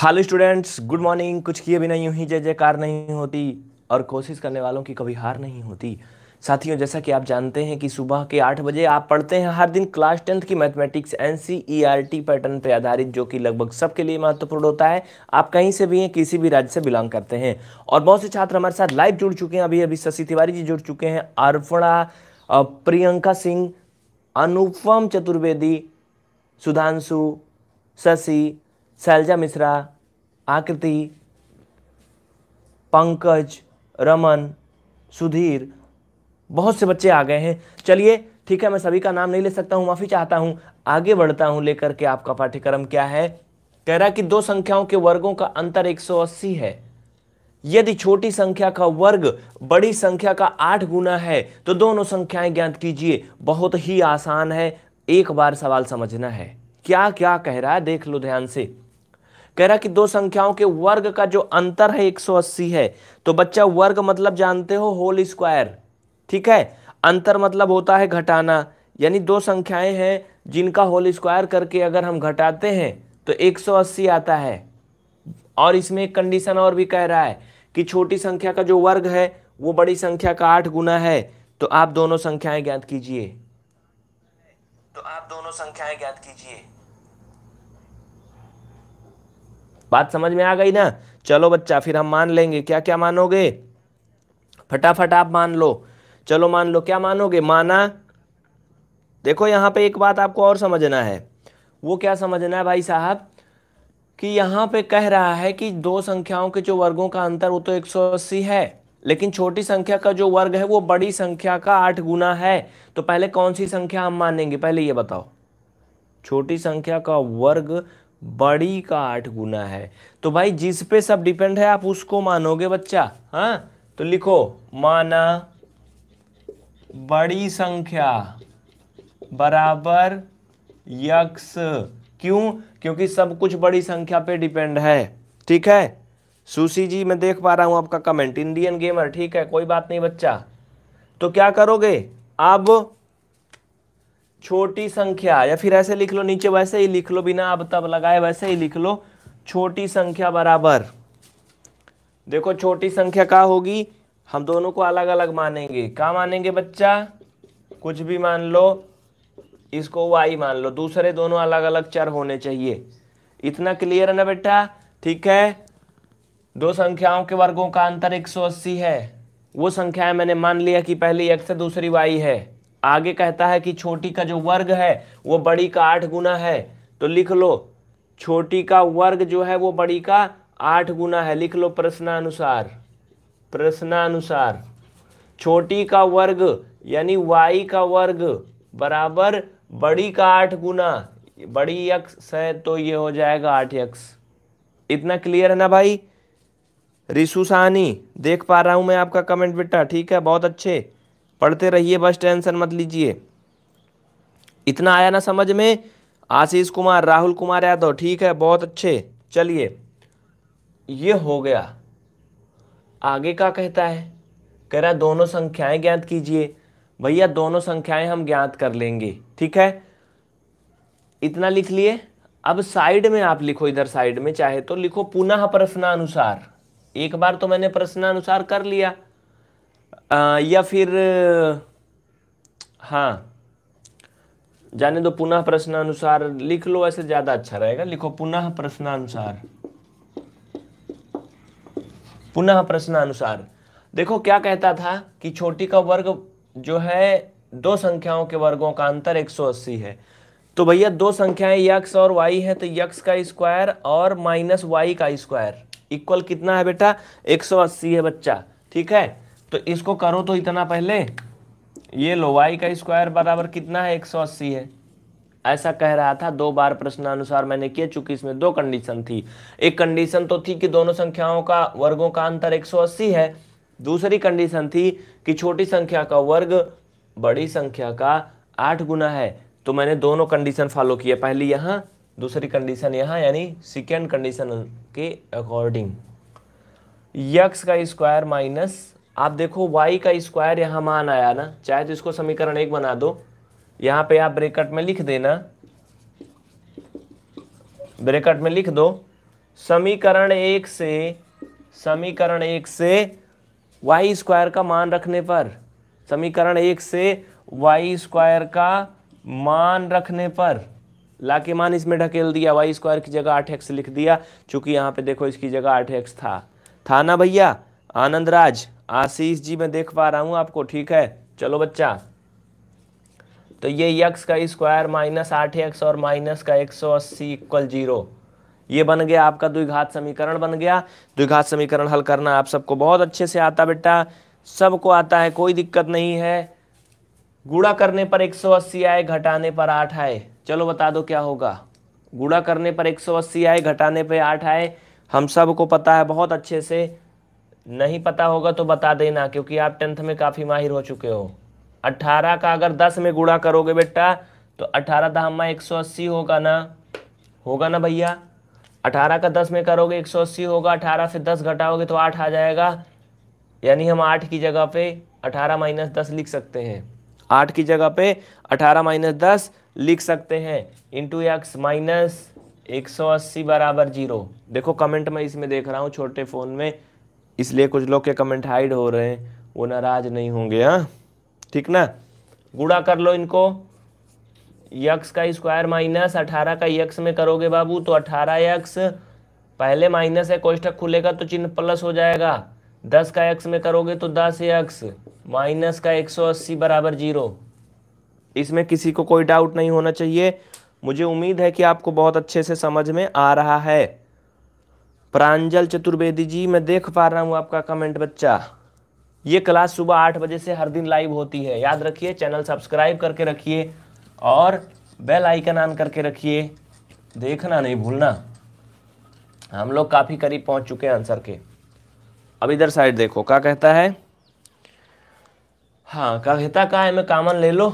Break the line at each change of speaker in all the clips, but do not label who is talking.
Hello students good morning कुछ किए भी नहीं ही जय जयकार नहीं होती और कोशिश करने वालों की कभी हार नहीं होती साथियों जैसा कि आप जानते हैं कि सुबह के आठ बजे आप पढ़ते हैं हर दिन क्लास टेंथ की मैथमेटिक्स एन सी पैटर्न पर आधारित जो कि लगभग सबके लिए महत्वपूर्ण होता है आप कहीं से भी हैं किसी भी राज्य से बिलोंग करते हैं और बहुत से छात्र हमारे साथ लाइव जुड़ चुके हैं अभी अभी शशि तिवारी जी जुड़ चुके हैं अर्पणा प्रियंका सिंह अनुपम चतुर्वेदी सुधांशु शशि शैलजा मिश्रा आकृति पंकज रमन सुधीर बहुत से बच्चे आ गए हैं चलिए ठीक है मैं सभी का नाम नहीं ले सकता हूँ माफ़ी चाहता हूँ आगे बढ़ता हूँ लेकर के आपका पाठ्यक्रम क्या है कह रहा कि दो संख्याओं के वर्गों का अंतर 180 है यदि छोटी संख्या का वर्ग बड़ी संख्या का आठ गुना है तो दोनों संख्याएं ज्ञात कीजिए बहुत ही आसान है एक बार सवाल समझना है क्या क्या कह रहा है देख लो ध्यान से कह रहा कि दो संख्याओं के वर्ग का जो अंतर है 180 है तो बच्चा वर्ग मतलब जानते हो होल स्क्वायर ठीक है अंतर मतलब होता है घटाना यानी दो संख्याएं हैं जिनका होल स्क्वायर करके अगर हम घटाते हैं तो 180 आता है और इसमें एक कंडीशन और भी कह रहा है कि छोटी संख्या का जो वर्ग है वो बड़ी संख्या का आठ गुना है तो आप दोनों संख्याएं ज्ञात कीजिए तो आप दोनों संख्याएं ज्ञात कीजिए बात समझ में आ गई ना चलो बच्चा फिर हम मान लेंगे क्या क्या मानोगे फटाफट आप मान लो चलो मान लो क्या मानोगे माना देखो यहाँ पे एक बात आपको और समझना है वो क्या समझना है भाई साहब कि यहाँ पे कह रहा है कि दो संख्याओं के जो वर्गों का अंतर वो तो 180 है लेकिन छोटी संख्या का जो वर्ग है वो बड़ी संख्या का आठ गुना है तो पहले कौन सी संख्या हम मानेंगे पहले ये बताओ छोटी संख्या का वर्ग बड़ी का आठ गुना है तो भाई जिस पे सब डिपेंड है आप उसको मानोगे बच्चा हाँ तो लिखो माना बड़ी संख्या बराबर यक्स क्यों क्योंकि सब कुछ बड़ी संख्या पे डिपेंड है ठीक है सुशी जी मैं देख पा रहा हूं आपका कमेंट इंडियन गेमर ठीक है कोई बात नहीं बच्चा तो क्या करोगे अब छोटी संख्या या फिर ऐसे लिख लो नीचे वैसे ही लिख लो बिना अब तब लगाए वैसे ही लिख लो छोटी संख्या बराबर देखो छोटी संख्या क्या होगी हम दोनों को अलग अलग मानेंगे क्या मानेंगे बच्चा कुछ भी मान लो इसको वाई मान लो दूसरे दोनों अलग अलग चर होने चाहिए इतना क्लियर है ना बेटा ठीक है दो संख्याओं के वर्गों का अंतर 180 है वो संख्याएं मैंने मान लिया कि पहली एक्स है दूसरी वाई है आगे कहता है कि छोटी का जो वर्ग है वो बड़ी का आठ गुना है तो लिख लो छोटी का वर्ग जो है वो बड़ी का आठ गुना है लिख लो प्रश्नानुसार प्रश्नानुसार छोटी का वर्ग यानी वाई का वर्ग बराबर बड़ी का आठ गुना बड़ी यक्स है तो ये हो जाएगा आठ यक्स इतना क्लियर है ना भाई रिसुसानी देख पा रहा हूं मैं आपका कमेंट बेटा ठीक है बहुत अच्छे पढ़ते रहिए बस टेंशन मत लीजिए इतना आया ना समझ में आशीष कुमार राहुल कुमार यादव ठीक है बहुत अच्छे चलिए ये हो गया आगे का कहता है कह रहा दोनों संख्याएं ज्ञात कीजिए भैया दोनों संख्याएं हम ज्ञात कर लेंगे ठीक है इतना लिख लिए अब साइड में आप लिखो इधर साइड में चाहे तो लिखो पुनः प्रश्नानुसार एक बार तो मैंने प्रश्नानुसार कर लिया आ, या फिर हाँ जाने दो पुनः प्रश्नानुसार लिख लो ऐसे ज़्यादा अच्छा रहेगा लिखो पुनः प्रश्नानुसार पुनः प्रश्नानुसार देखो क्या कहता था कि छोटी का वर्ग जो है दो संख्याओं के वर्गों का अंतर 180 है तो भैया दो संख्याएं यक्स और वाई है तो यक्स का स्क्वायर और माइनस वाई का स्क्वायर इक्वल कितना है बेटा 180 है बच्चा ठीक है तो इसको करो तो इतना पहले ये लो वाई का स्क्वायर बराबर कितना है एक सौ अस्सी है ऐसा कह रहा था दो बार प्रश्न अनुसार मैंने किया चूंकि इसमें दो कंडीशन थी एक कंडीशन तो थी कि दोनों संख्याओं का वर्गों का अंतर 180 है दूसरी कंडीशन थी कि छोटी संख्या का वर्ग बड़ी संख्या का आठ गुना है तो मैंने दोनों कंडीशन फॉलो किया पहली यहां दूसरी कंडीशन यहां यानी सेकेंड कंडीशन के अकॉर्डिंग यक्स का स्क्वायर माइनस आप देखो y का स्क्वायर यहाँ मान आया ना चाहे तो इसको समीकरण एक बना दो यहाँ पे आप ब्रेकट में लिख देना ब्रेकट में लिख दो समीकरण एक से समीकरण एक से वाई स्क्वायर का मान रखने पर समीकरण एक से वाई स्क्वायर का मान रखने पर ला के मान इसमें ढकेल दिया वाई स्क्वायर की जगह आठ एक्स लिख दिया चूंकि यहाँ पे देखो इसकी जगह आठ एक्स था था ना भैया आनंद राज आशीष जी मैं देख पा रहा हूँ आपको ठीक है चलो बच्चा तो ये यक्स का स्क्वायर माइनस आठ एक्स और माइनस का एक सौ अस्सी इक्वल जीरो ये बन गया आपका द्विघात समीकरण बन गया द्विघात समीकरण हल करना आप सबको बहुत अच्छे से आता बेटा सबको आता है कोई दिक्कत नहीं है गुड़ा करने पर 180 आए घटाने पर आठ आए चलो बता दो क्या होगा गुड़ा करने पर 180 आए घटाने पर आठ आए हम सबको पता है बहुत अच्छे से नहीं पता होगा तो बता देना क्योंकि आप टेंथ में काफ़ी माहिर हो चुके हो अठारह का अगर दस में गुणा करोगे बेटा तो अठारह दहामा एक सौ अस्सी होगा ना होगा ना भैया अठारह का दस में करोगे एक सौ अस्सी होगा अठारह से दस घटाओगे तो आठ आ जाएगा यानी हम आठ की जगह पे अठारह माइनस दस लिख सकते हैं आठ की जगह पे अठारह माइनस दस लिख सकते हैं इंटू एक्स माइनस एक सौ अस्सी बराबर जीरो देखो कमेंट में इसमें देख रहा हूँ छोटे फ़ोन में इसलिए कुछ लोग के कमेंट हाइड हो रहे हैं वो नाराज नहीं होंगे हाँ ठीक ना गुड़ा कर लो इनको यक्स का स्क्वायर माइनस अठारह का यक्स में करोगे बाबू तो अठारह यक्स पहले माइनस है कोष्टक खुलेगा तो चिन्ह प्लस हो जाएगा दस का यक्स में करोगे तो दस यक्स माइनस का एक सौ अस्सी बराबर जीरो इसमें किसी को कोई डाउट नहीं होना चाहिए मुझे उम्मीद है कि आपको बहुत अच्छे से समझ में आ रहा है प्रांजल चतुर्वेदी जी मैं देख पा रहा हूँ आपका कमेंट बच्चा ये क्लास सुबह आठ बजे से हर दिन लाइव होती है याद रखिए चैनल सब्सक्राइब करके रखिए और बेल आइकन ऑन करके रखिए देखना नहीं भूलना हम लोग काफ़ी करीब पहुंच चुके हैं आंसर के अब इधर साइड देखो क्या कहता है हाँ क्या कहता का है मैं कामन ले लो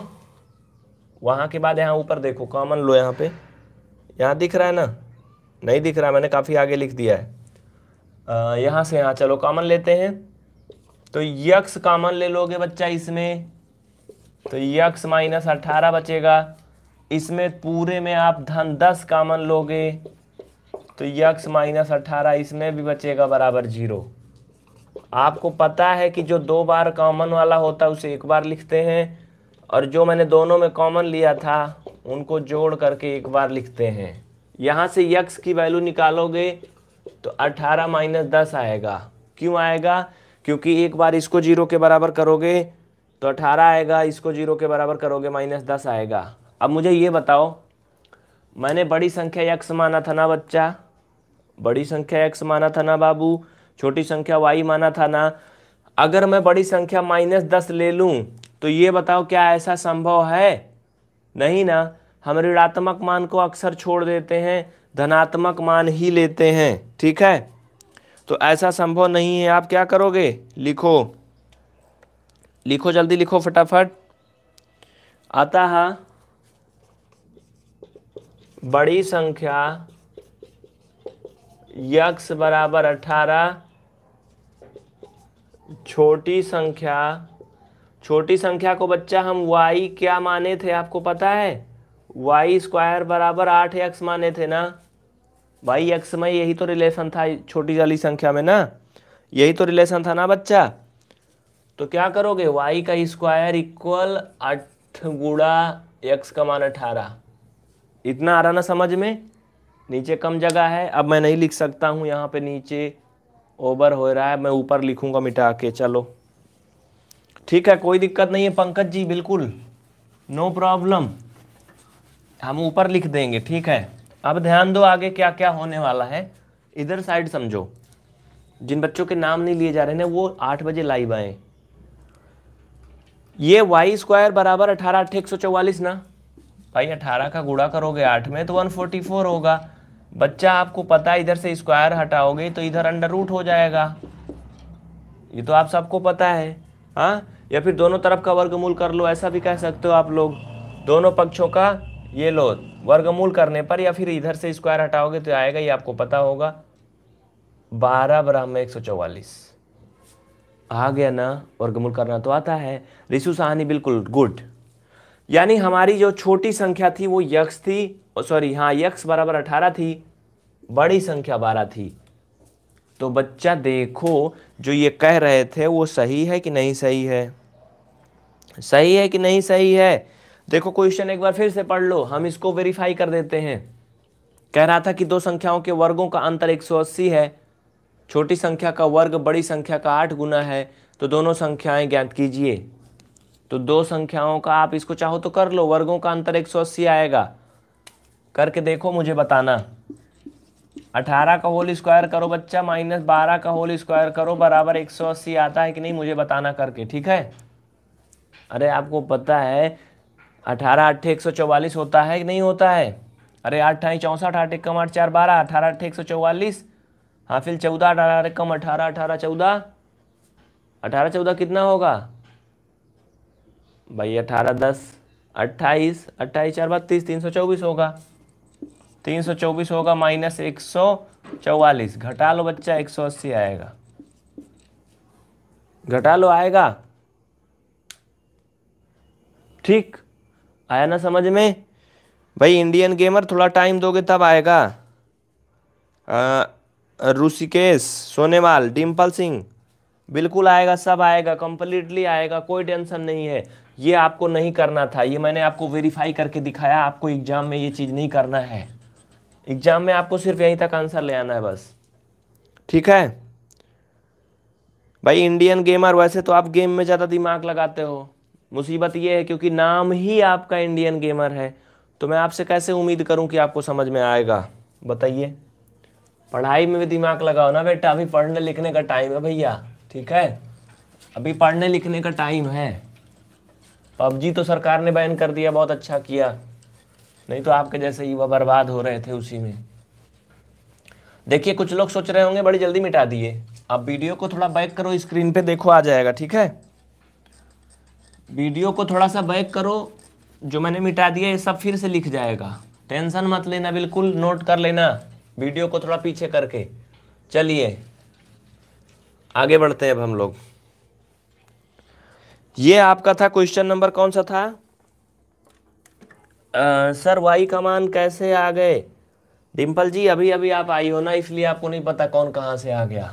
वहाँ के बाद यहाँ ऊपर देखो कामन लो यहाँ पे यहाँ दिख रहा है ना नहीं दिख रहा मैंने काफ़ी आगे लिख दिया है यहाँ से यहाँ चलो कॉमन लेते हैं तो यक्स कॉमन ले लोगे बच्चा इसमें तो यक्स माइनस अट्ठारह बचेगा इसमें पूरे में आप धन दस कॉमन लोगे तो यक्स माइनस अट्ठारह इसमें भी बचेगा बराबर जीरो आपको पता है कि जो दो बार कॉमन वाला होता है उसे एक बार लिखते हैं और जो मैंने दोनों में कॉमन लिया था उनको जोड़ करके एक बार लिखते हैं यहाँ से यक्स की वैल्यू निकालोगे तो 18 माइनस दस आएगा क्यों आएगा क्योंकि एक बार इसको जीरो के बराबर करोगे तो 18 आएगा इसको जीरो के बराबर करोगे माइनस दस आएगा अब मुझे ये बताओ मैंने बड़ी संख्या यक्स माना था ना बच्चा बड़ी संख्या यक्स माना था ना बाबू छोटी संख्या वाई माना था ना अगर मैं बड़ी संख्या माइनस दस ले लूँ तो ये बताओ क्या ऐसा संभव है नहीं ना हम ऋणात्मक मान को अक्सर छोड़ देते हैं धनात्मक मान ही लेते हैं ठीक है तो ऐसा संभव नहीं है आप क्या करोगे लिखो लिखो जल्दी लिखो फटाफट अतः बड़ी संख्या यक्स बराबर अठारह छोटी संख्या छोटी संख्या को बच्चा हम वाई क्या माने थे आपको पता है वाई स्क्वायर बराबर आठ एक्स माने थे ना वाई एक्स में यही तो रिलेशन था छोटी वाली संख्या में ना यही तो रिलेशन था ना बच्चा तो क्या करोगे वाई का स्क्वायर इक्वल आठ गुड़ा एक्स का मान अठारह इतना आ रहा ना समझ में नीचे कम जगह है अब मैं नहीं लिख सकता हूँ यहाँ पे नीचे ओवर हो रहा है मैं ऊपर लिखूँगा मिटा के चलो ठीक है कोई दिक्कत नहीं है पंकज जी बिल्कुल नो प्रॉब्लम हम ऊपर लिख देंगे ठीक है अब ध्यान दो आगे क्या क्या होने वाला है इधर साइड समझो जिन बच्चों के नाम नहीं लिए जा रहे हैं वो आठ बजे लाइव आए ये वाई स्क्वायर बराबर अठारह अठे एक सौ चौवालीस ना भाई अठारह का गुड़ा करोगे आठ में तो वन फोर्टी फोर होगा बच्चा आपको पता है इधर से स्क्वायर हटाओगे तो इधर अंडर रूट हो जाएगा ये तो आप सबको पता है हाँ या फिर दोनों तरफ का वर्गमूल कर लो ऐसा भी कह सकते हो आप लोग दोनों पक्षों का ये लो वर्गमूल करने पर या फिर इधर से स्क्वायर हटाओगे तो आएगा ये आपको पता होगा बारह बराबर एक सौ चौवालीस आ गया ना वर्गमूल करना तो आता है रिशु साहनी बिल्कुल गुड यानी हमारी जो छोटी संख्या थी वो यक्स थी सॉरी हाँ यक्स बराबर अठारह थी बड़ी संख्या बारह थी तो बच्चा देखो जो ये कह रहे थे वो सही है कि नहीं सही है सही है कि नहीं सही है देखो क्वेश्चन एक बार फिर से पढ़ लो हम इसको वेरीफाई कर देते हैं कह रहा था कि दो संख्याओं के वर्गों का अंतर 180 है छोटी संख्या का वर्ग बड़ी संख्या का आठ गुना है तो दोनों संख्याएं ज्ञात कीजिए तो दो संख्याओं का आप इसको चाहो तो कर लो वर्गों का अंतर 180 आएगा करके देखो मुझे बताना 18 का होल स्क्वायर करो बच्चा माइनस बारह का होल स्क्वायर करो बराबर 180 आता है कि नहीं मुझे बताना करके ठीक है अरे आपको पता है अठारह अट्ठे एक सौ चौवालीस होता है कि नहीं होता है अरे आठ ठाई चौंसठ आठ एक कम आठ चार बारह अठारह अट्ठे एक सौ चौवालीस हाँ फिर चौदह अठारह कम अठारह अठारह चौदह अठारह चौदह कितना होगा भाई अठारह दस अट्ठाईस अट्ठाईस चार बत्तीस तीन सौ चौबीस होगा तीन सौ चौबीस होगा माइनस एक सौ चौवालीस घटा लो बच्चा एक सौ अस्सी आएगा घटा लो आएगा ठीक आया ना समझ में भाई इंडियन गेमर थोड़ा टाइम दोगे तब आएगा ऋषिकेश सोनेवाल डिम्पल सिंह बिल्कुल आएगा सब आएगा कंप्लीटली आएगा कोई टेंशन नहीं है ये आपको नहीं करना था ये मैंने आपको वेरीफाई करके दिखाया आपको एग्ज़ाम में ये चीज़ नहीं करना है एग्ज़ाम में आपको सिर्फ यहीं तक आंसर ले आना है बस ठीक है भाई इंडियन गेमर वैसे तो आप गेम में ज़्यादा दिमाग लगाते हो मुसीबत ये है क्योंकि नाम ही आपका इंडियन गेमर है तो मैं आपसे कैसे उम्मीद करूं कि आपको समझ में आएगा बताइए पढ़ाई में भी दिमाग लगाओ ना बेटा अभी पढ़ने लिखने का टाइम है भैया ठीक है अभी पढ़ने लिखने का टाइम है पबजी तो सरकार ने बैन कर दिया बहुत अच्छा किया नहीं तो आपके जैसे युवा बर्बाद हो रहे थे उसी में देखिए कुछ लोग सोच रहे होंगे बड़ी जल्दी मिटा दिए आप वीडियो को थोड़ा बैक करो स्क्रीन पे देखो आ जाएगा ठीक है वीडियो को थोड़ा सा बैक करो जो मैंने मिटा दिया ये सब फिर से लिख जाएगा टेंशन मत लेना बिल्कुल नोट कर लेना वीडियो को थोड़ा पीछे करके चलिए आगे बढ़ते हैं अब हम लोग ये आपका था क्वेश्चन नंबर कौन सा था आ, सर वाई कमान कैसे आ गए डिम्पल जी अभी अभी आप आई हो ना इसलिए आपको नहीं पता कौन कहां से आ गया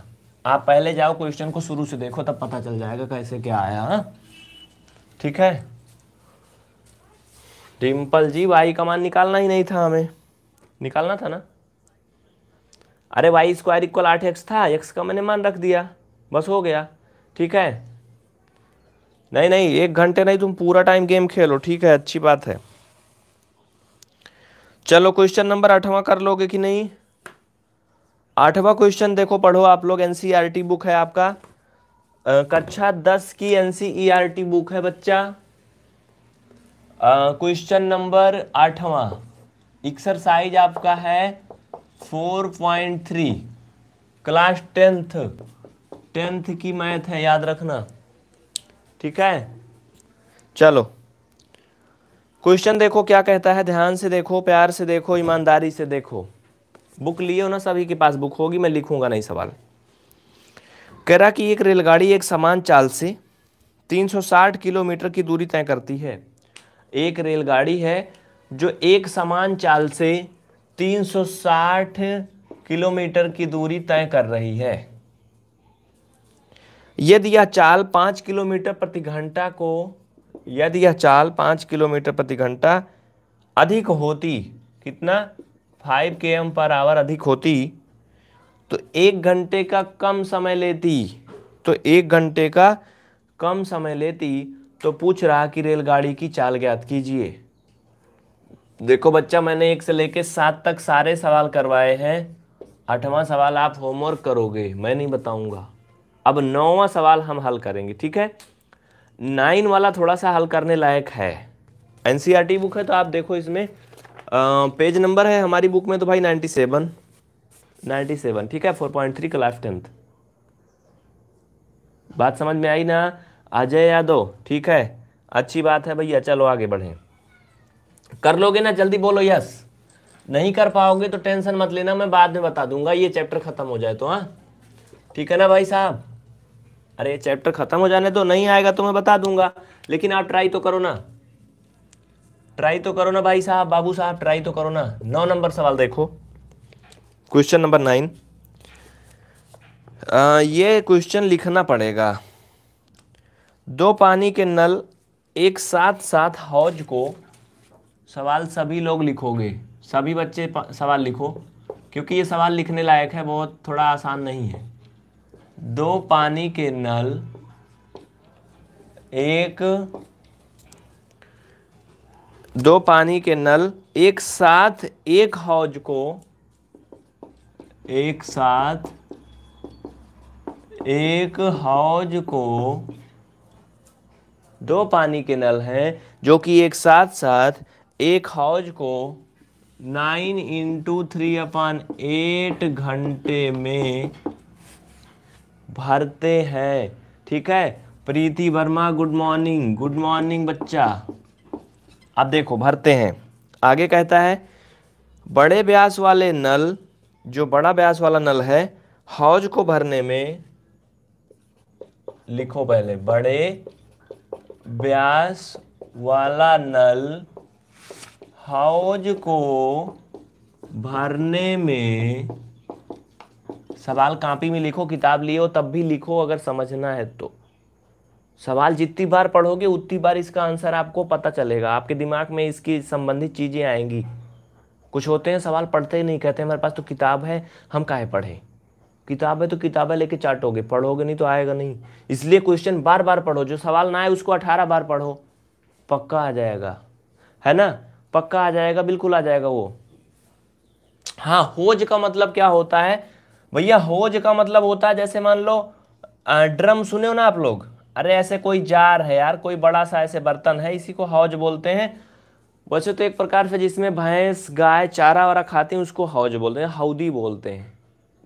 आप पहले जाओ क्वेश्चन को शुरू से देखो तब पता चल जाएगा कैसे क्या आया हा? ठीक है डिम्पल जी वाई का मान निकालना ही नहीं था हमें निकालना था ना अरे वाई स्क्वायर इक्वल आठ एक्स था एक्स का मैंने मान रख दिया बस हो गया ठीक है नहीं नहीं एक घंटे नहीं तुम पूरा टाइम गेम खेलो ठीक है अच्छी बात है चलो क्वेश्चन नंबर आठवां कर लोगे कि नहीं आठवा क्वेश्चन देखो पढ़ो आप लोग एनसीईआरटी बुक e है आपका कक्षा दस की एनसीईआरटी बुक e है बच्चा क्वेश्चन नंबर आठवां एक्सरसाइज आपका है four point three class tenth tenth की मैथ है याद रखना ठीक है चलो क्वेश्चन देखो क्या कहता है ध्यान से देखो प्यार से देखो ईमानदारी से देखो बुक लिए हो ना सभी के पास बुक होगी मैं लिखूंगा नहीं सवाल कह रहा कि एक रेलगाड़ी एक समान चाल से 360 किलोमीटर की दूरी तय करती है एक रेलगाड़ी है जो एक समान चाल से 360 किलोमीटर की दूरी तय कर रही है यदि यह चाल पाँच किलोमीटर प्रति घंटा को यदि यह चाल पाँच किलोमीटर प्रति घंटा अधिक होती कितना फाइव के एम पर आवर अधिक होती तो एक घंटे का कम समय लेती तो एक घंटे का कम समय लेती तो पूछ रहा कि रेलगाड़ी की चाल ज्ञात कीजिए देखो बच्चा मैंने एक से लेकर सात तक सारे सवाल करवाए हैं आठवां सवाल आप होमवर्क करोगे मैं नहीं बताऊंगा अब नौवां सवाल हम हल करेंगे ठीक है नाइन वाला थोड़ा सा हल करने लायक है एनसीईआरटी बुक है तो आप देखो इसमें आ, पेज नंबर है हमारी बुक में तो भाई नाइन्टी सेवन नाइन्टी सेवन ठीक है four point three class tenth बात समझ में आई ना अजय यादव ठीक है अच्छी बात है भैया चलो आगे बढ़े कर लोगे ना जल्दी बोलो यस नहीं कर पाओगे तो टेंशन मत लेना मैं बाद में बता दूंगा ये चैप्टर ख़त्म हो जाए तो हाँ ठीक है ना भाई साहब अरे चैप्टर ख़त्म हो जाने तो नहीं आएगा तो मैं बता दूंगा लेकिन आप ट्राई तो करो ना ट्राई तो करो ना भाई साहब बाबू साहब ट्राई तो करो ना नौ नंबर सवाल देखो क्वेश्चन नंबर नाइन ये क्वेश्चन लिखना पड़ेगा दो पानी के नल एक साथ साथ हौज को सवाल सभी लोग लिखोगे सभी बच्चे सवाल लिखो क्योंकि ये सवाल लिखने लायक है बहुत थोड़ा आसान नहीं है दो पानी के नल एक दो पानी के नल एक साथ एक हौज को एक साथ एक हौज को दो पानी के नल हैं जो कि एक साथ साथ एक हौज को nine into three upon eight घंटे में भरते हैं ठीक है Preeti Verma good morning good morning बच्चा अब देखो भरते हैं आगे कहता है बड़े ब्यास वाले नल जो बड़ा ब्यास वाला नल है हौज को भरने में लिखो पहले बड़े ब्यास वाला नल हौज को भरने में सवाल कापी में लिखो किताब लियो तब भी लिखो अगर समझना है तो सवाल जितनी बार पढ़ोगे उतनी बार इसका आंसर आपको पता चलेगा आपके दिमाग में इसकी संबंधित चीज़ें आएंगी कुछ होते हैं सवाल पढ़ते ही नहीं कहते हमारे पास तो किताब है हम काहे पढ़ें किताब है तो किताबें लेके चाटोगे पढ़ोगे नहीं तो आएगा नहीं इसलिए क्वेश्चन बार बार पढ़ो जो सवाल ना आए उसको अठारह बार पढ़ो पक्का आ जाएगा है ना पक्का आ जाएगा बिल्कुल आ जाएगा वो हाँ होज का मतलब क्या होता है भैया होज का मतलब होता है जैसे मान लो ड्रम सुने हो ना आप लोग अरे ऐसे कोई जार है यार कोई बड़ा सा ऐसे बर्तन है इसी को हौज बोलते हैं बच्चों तो एक प्रकार से जिसमें भैंस गाय चारा वारा खाते हैं उसको हौज बोलते हैं हाउदी बोलते हैं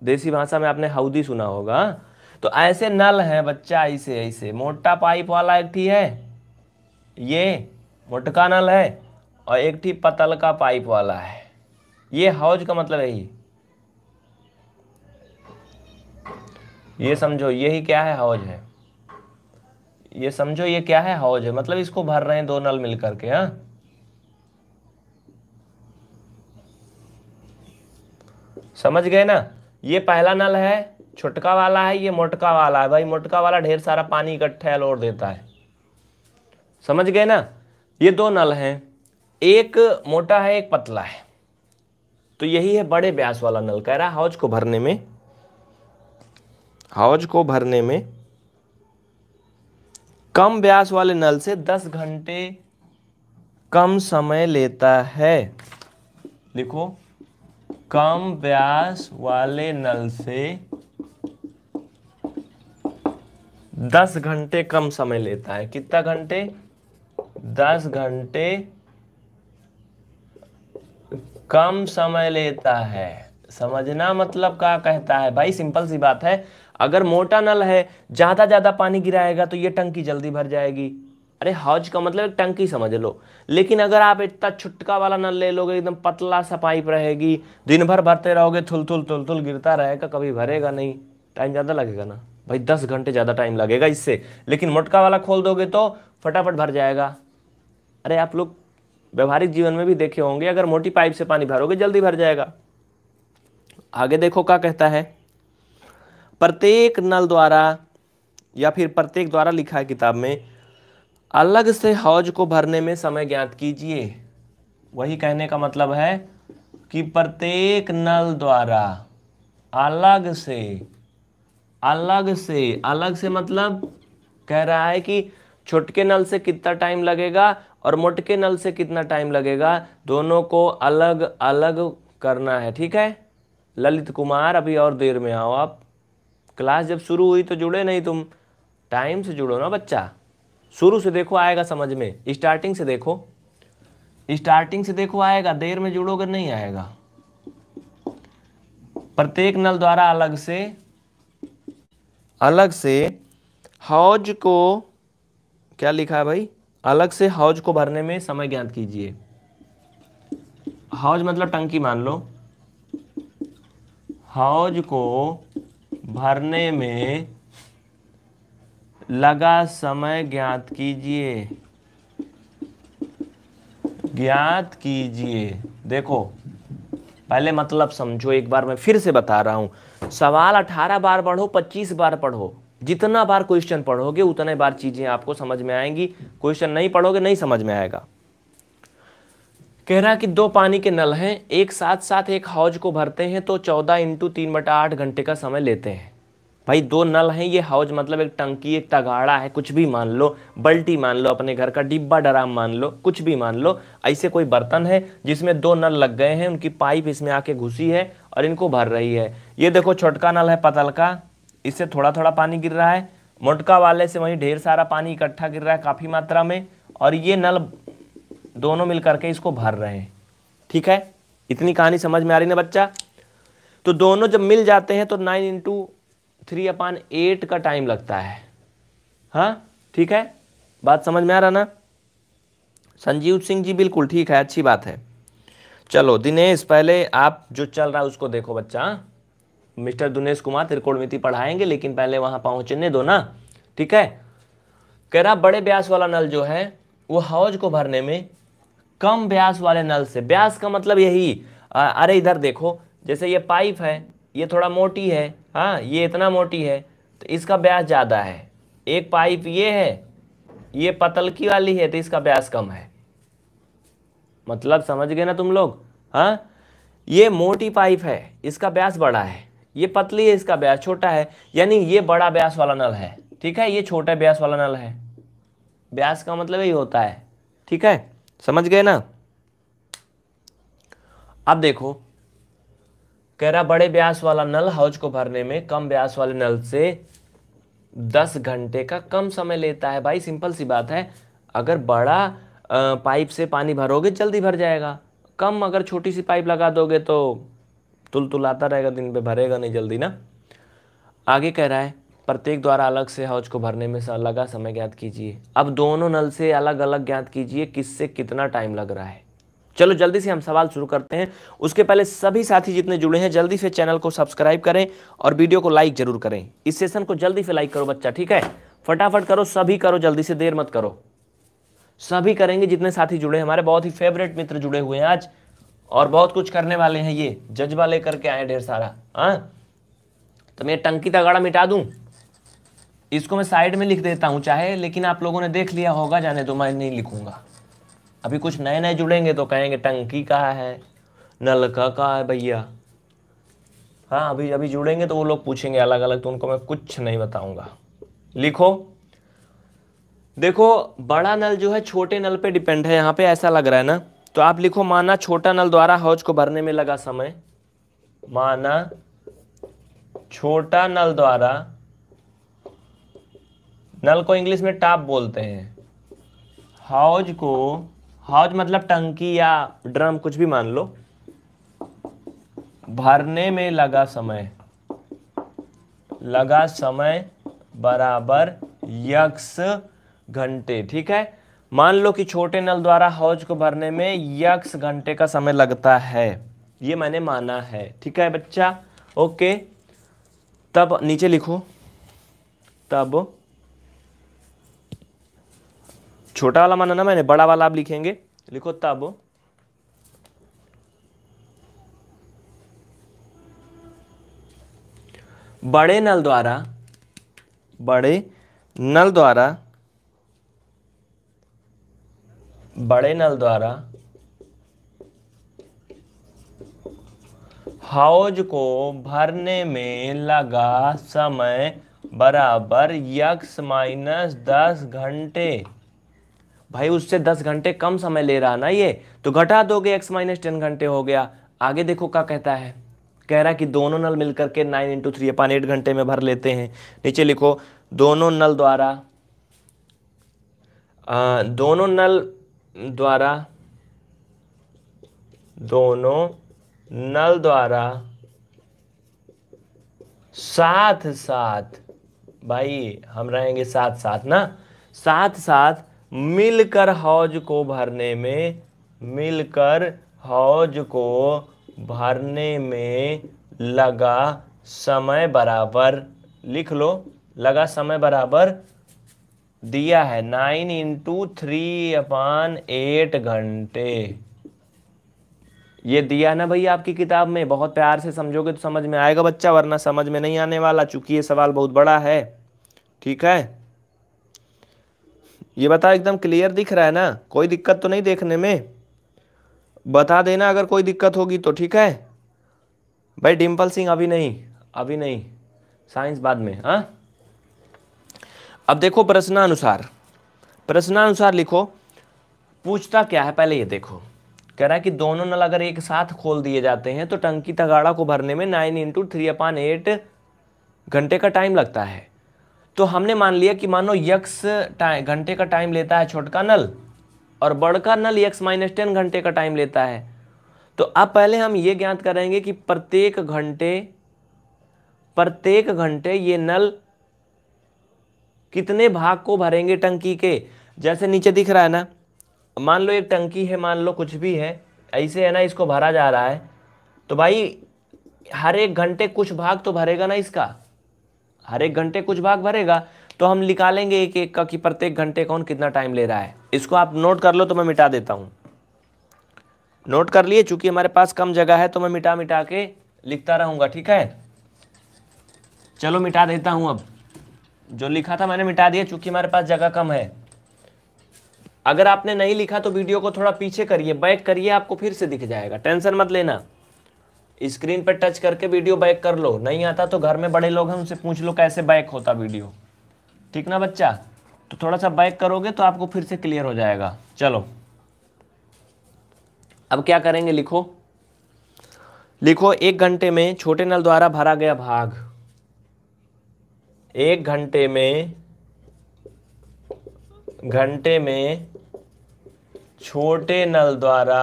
देसी भाषा में आपने हाउदी सुना होगा तो ऐसे नल है बच्चा ऐसे ऐसे मोटा पाइप वाला एक ठीक है ये मोटका नल है और एक ठीक पतल का पाइप वाला है ये हौज का मतलब यही ये समझो यही क्या है हौज है ये समझो ये क्या है हौज है मतलब इसको भर रहे हैं दो नल मिल करके हाँ समझ गए ना ये पहला नल है छुटका वाला है ये मोटका वाला है भाई मोटका वाला ढेर सारा पानी इकट्ठा लोड़ देता है समझ गए ना ये दो नल हैं एक मोटा है एक पतला है तो यही है बड़े ब्यास वाला नल कह रहा है हौज को भरने में हौज को भरने में कम ब्यास वाले नल से 10 घंटे कम समय लेता है लिखो कम व्यास वाले नल से 10 घंटे कम समय लेता है कितना घंटे 10 घंटे कम समय लेता है समझना मतलब क्या कहता है भाई सिंपल सी बात है अगर मोटा नल है ज़्यादा ज़्यादा पानी गिराएगा तो ये टंकी जल्दी भर जाएगी अरे हौज का मतलब एक टंकी समझ लो लेकिन अगर आप इतना छुटका वाला नल ले लोगे एकदम पतला सा पाइप रहेगी दिन भर भरते रहोगे थुल थुल थुल थुल गिरता रहेगा कभी भरेगा नहीं टाइम ज़्यादा लगेगा ना भाई दस घंटे ज़्यादा टाइम लगेगा इससे लेकिन मोटका वाला खोल दोगे तो फटाफट भर जाएगा अरे आप लोग व्यवहारिक जीवन में भी देखे होंगे अगर मोटी पाइप से पानी भरोगे जल्दी भर जाएगा आगे देखो क्या कहता है प्रत्येक नल द्वारा या फिर प्रत्येक द्वारा लिखा है किताब में अलग से हौज को भरने में समय ज्ञात कीजिए वही कहने का मतलब है कि प्रत्येक नल द्वारा अलग से अलग से अलग से मतलब कह रहा है कि छोटके नल से कितना टाइम लगेगा और मोटके नल से कितना टाइम लगेगा दोनों को अलग अलग करना है ठीक है ललित कुमार अभी और देर में आओ आप क्लास जब शुरू हुई तो जुड़े नहीं तुम टाइम से जुड़ो ना बच्चा शुरू से देखो आएगा समझ में स्टार्टिंग से देखो स्टार्टिंग से देखो आएगा देर में जुड़ोगे नहीं आएगा प्रत्येक नल द्वारा अलग से अलग से हौज को क्या लिखा है भाई अलग से हौज को भरने में समय ज्ञात कीजिए हौज मतलब टंकी मान लो हौज को भरने में लगा समय ज्ञात कीजिए ज्ञात कीजिए देखो पहले मतलब समझो एक बार मैं फिर से बता रहा हूं सवाल अठारह बार पढ़ो पच्चीस बार पढ़ो जितना बार क्वेश्चन पढ़ोगे उतने बार चीज़ें आपको समझ में आएंगी क्वेश्चन नहीं पढ़ोगे नहीं समझ में आएगा कह रहा कि दो पानी के नल हैं एक साथ साथ एक हौज को भरते हैं तो चौदह इंटू तीन बटा आठ घंटे का समय लेते हैं भाई दो नल हैं ये हाउज मतलब एक टंकी एक तगाड़ा है कुछ भी मान लो बल्टी मान लो अपने घर का डिब्बा डराम मान लो कुछ भी मान लो ऐसे कोई बर्तन है जिसमें दो नल लग गए हैं उनकी पाइप इसमें आके घुसी है और इनको भर रही है ये देखो छोटका नल है पतल का इससे थोड़ा थोड़ा पानी गिर रहा है मोटका वाले से वहीं ढेर सारा पानी इकट्ठा गिर रहा है काफ़ी मात्रा में और ये नल दोनों मिल करके इसको भर रहे हैं ठीक है इतनी कहानी समझ में आ रही ना बच्चा तो दोनों जब मिल जाते हैं तो nine into three upon eight का टाइम लगता है हाँ ठीक है बात समझ में आ रहा ना संजीव सिंह जी बिल्कुल ठीक है अच्छी बात है चलो दिनेश पहले आप जो चल रहा है उसको देखो बच्चा मिस्टर दिनेश कुमार त्रिकोण मिति पढ़ाएंगे लेकिन पहले वहां पहुंचने दो ना ठीक है कह रहा बड़े ब्यास वाला नल जो है वो हौज को भरने में कम ब्यास वाले नल से ब्यास का मतलब यही अरे इधर देखो जैसे ये पाइप है ये थोड़ा मोटी है हाँ ये इतना मोटी है तो इसका ब्यास ज़्यादा है एक पाइप ये है ये पतलकी वाली है तो इसका ब्यास कम है मतलब समझ गए ना तुम लोग हाँ ये मोटी पाइप है इसका ब्यास बड़ा है ये पतली है इसका ब्यास छोटा है यानी ये बड़ा ब्यास वाला नल है ठीक है ये छोटा ब्यास वाला नल है ब्यास का मतलब यही होता है ठीक है समझ गए ना अब देखो कह रहा बड़े ब्यास वाला नल हौज को भरने में कम ब्यास वाले नल से दस घंटे का कम समय लेता है भाई सिंपल सी बात है अगर बड़ा पाइप से पानी भरोगे जल्दी भर जाएगा कम अगर छोटी सी पाइप लगा दोगे तो तुल तुल आता रहेगा दिन पे भरेगा नहीं जल्दी ना आगे कह रहा है प्रत्येक द्वारा अलग से हौज को भरने में लगा समय ज्ञात कीजिए अब दोनों नल से अलग अलग ज्ञात कीजिए किससे कितना टाइम लग रहा है चलो जल्दी से हम सवाल शुरू करते हैं उसके पहले सभी साथी जितने जुड़े हैं जल्दी से चैनल को सब्सक्राइब करें और वीडियो को लाइक जरूर करें इस सेशन को जल्दी से लाइक करो बच्चा ठीक है फटाफट करो सभी करो जल्दी से देर मत करो सभी करेंगे जितने साथी जुड़े हमारे बहुत ही फेवरेट मित्र जुड़े हुए हैं आज और बहुत कुछ करने वाले हैं ये जज्बा लेकर के आए ढेर सारा हाँ तो मैं टंकी तगाड़ा मिटा दूं इसको मैं साइड में लिख देता हूं चाहे लेकिन आप लोगों ने देख लिया होगा जाने तो मैं नहीं लिखूंगा अभी कुछ नए नए जुड़ेंगे तो कहेंगे टंकी का है नलका का है भैया हाँ अभी अभी जुड़ेंगे तो वो लोग पूछेंगे अलग अलग तो उनको मैं कुछ नहीं बताऊंगा लिखो देखो बड़ा नल जो है छोटे नल पे डिपेंड है यहाँ पे ऐसा लग रहा है ना तो आप लिखो माना छोटा नल द्वारा हौज को भरने में लगा समय माना छोटा नल द्वारा नल को इंग्लिश में टाप बोलते हैं हौज को हौज मतलब टंकी या ड्रम कुछ भी मान लो भरने में लगा समय लगा समय बराबर यक्स घंटे ठीक है मान लो कि छोटे नल द्वारा हौज को भरने में यक्स घंटे का समय लगता है ये मैंने माना है ठीक है बच्चा ओके तब नीचे लिखो तब छोटा वाला माना ना मैंने बड़ा वाला आप लिखेंगे लिखो तब बड़े नल द्वारा बड़े नल द्वारा बड़े नल द्वारा हाउज को भरने में लगा समय बराबर यक्स माइनस दस घंटे भाई उससे दस घंटे कम समय ले रहा ना ये तो घटा दोगे एक्स माइनस टेन घंटे हो गया आगे देखो क्या कहता है कह रहा कि दोनों नल मिलकर के nine into three upon eight घंटे में भर लेते हैं नीचे लिखो दोनों नल द्वारा आ, दोनों नल द्वारा दोनों नल द्वारा साथ साथ भाई हम रहेंगे साथ साथ ना साथ साथ मिलकर हौज को भरने में मिलकर हौज को भरने में लगा समय बराबर लिख लो लगा समय बराबर दिया है nine into three upon eight घंटे ये दिया ना भैया आपकी किताब में बहुत प्यार से समझोगे तो समझ में आएगा बच्चा वरना समझ में नहीं आने वाला चूंकि ये सवाल बहुत बड़ा है ठीक है ये बता एकदम क्लियर दिख रहा है ना कोई दिक्कत तो नहीं देखने में बता देना अगर कोई दिक्कत होगी तो ठीक है भाई डिम्पल सिंह अभी नहीं अभी नहीं साइंस बाद में हाँ अब देखो प्रश्नानुसार प्रश्नानुसार लिखो पूछता क्या है पहले ये देखो कह रहा है कि दोनों नल अगर एक साथ खोल दिए जाते हैं तो टंकी तगाड़ा को भरने में nine into three upon eight घंटे का टाइम लगता है तो हमने मान लिया कि मानो यक्स टाइम घंटे का टाइम लेता है छोटका नल और बड़का नल यक्स माइनस टेन घंटे का टाइम लेता है तो अब पहले हम ये ज्ञात करेंगे कि प्रत्येक घंटे प्रत्येक घंटे ये नल कितने भाग को भरेंगे टंकी के जैसे नीचे दिख रहा है ना मान लो एक टंकी है मान लो कुछ भी है ऐसे है ना इसको भरा जा रहा है तो भाई हर एक घंटे कुछ भाग तो भरेगा ना इसका हर एक घंटे कुछ भाग भरेगा तो हम निकालेंगे एक एक का कि प्रत्येक घंटे कौन कितना टाइम ले रहा है इसको आप नोट कर लो तो मैं मिटा देता हूँ नोट कर लिए चूंकि हमारे पास कम जगह है तो मैं मिटा मिटा के लिखता रहूंगा ठीक है चलो मिटा देता हूं अब जो लिखा था मैंने मिटा दिया चूंकि हमारे पास जगह कम है अगर आपने नहीं लिखा तो वीडियो को थोड़ा पीछे करिए बैक करिए आपको फिर से दिख जाएगा टेंशन मत लेना स्क्रीन पर टच करके वीडियो बैक कर लो नहीं आता तो घर में बड़े लोग हैं उनसे पूछ लो कैसे बैक होता वीडियो ठीक ना बच्चा तो थोड़ा सा बैक करोगे तो आपको फिर से क्लियर हो जाएगा चलो अब क्या करेंगे लिखो लिखो एक घंटे में छोटे नल द्वारा भरा गया भाग एक घंटे में घंटे में छोटे नल द्वारा